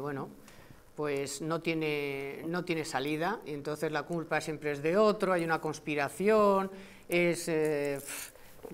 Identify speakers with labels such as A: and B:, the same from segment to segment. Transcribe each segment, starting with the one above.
A: bueno, pues no tiene, no tiene salida, entonces la culpa siempre es de otro, hay una conspiración, es... Eh,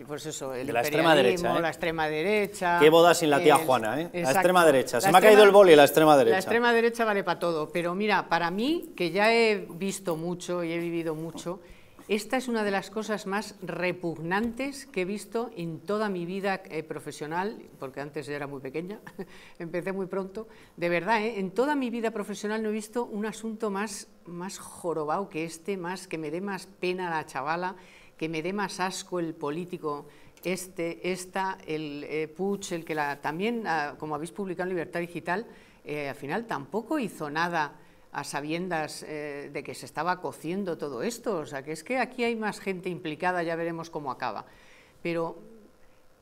A: pues eso, el la extrema derecha. ¿eh? La extrema derecha. Qué boda sin la tía Juana, ¿eh? la extrema derecha. Se me ha caído el boli la
B: extrema derecha. La extrema
A: derecha vale para todo, pero mira, para mí, que ya he visto mucho y he vivido mucho, esta es una de las cosas más repugnantes que he visto en toda mi vida eh, profesional, porque antes era muy pequeña, empecé muy pronto. De verdad, eh, en toda mi vida profesional no he visto un asunto más, más jorobado que este, más que me dé más pena la chavala, que me dé más asco el político este, esta, el eh, putsch el que también, ah, como habéis publicado en Libertad Digital, al final tampoco hizo nada a sabiendas eh, de que se estaba cociendo todo esto, o sea, que es que aquí hay más gente implicada, ya veremos cómo acaba. Pero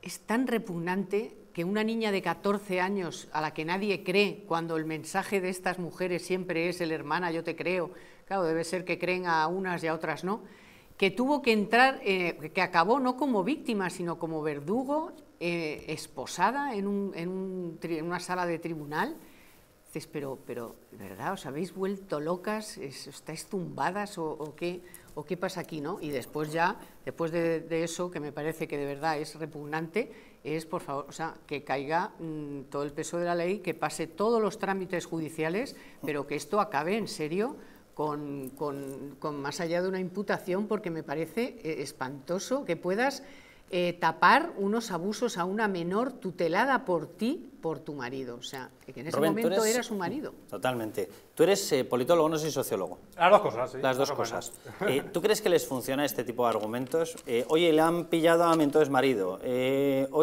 A: es tan repugnante que una niña de 14 años a la que nadie cree, cuando el mensaje de estas mujeres siempre es el hermana, yo te creo, claro, debe ser que creen a unas y a otras no, que tuvo que entrar, eh, que acabó no como víctima, sino como verdugo, eh, esposada en, en una sala de tribunal, pero, ¿verdad? ¿Os habéis vuelto locas? ¿Estáis tumbadas o, qué? ¿O qué pasa aquí? ¿no? Y después ya, después de, eso, que me parece que de verdad es repugnante, es, por favor, o sea, que caiga mm, todo el peso de la ley, que pase todos los trámites judiciales, pero que esto acabe en serio con más allá de una imputación, porque me parece eh, espantoso que puedas eh, tapar unos abusos a una menor tutelada por ti, por tu marido. O sea, que en ese momento era su marido.
B: Totalmente. Tú eres eh, politólogo, no soy sociólogo. Las dos cosas, sí. Las dos cosas. Eh, ¿Tú crees que les funciona este tipo de argumentos? oye, le han pillado a mi entonces marido. oye,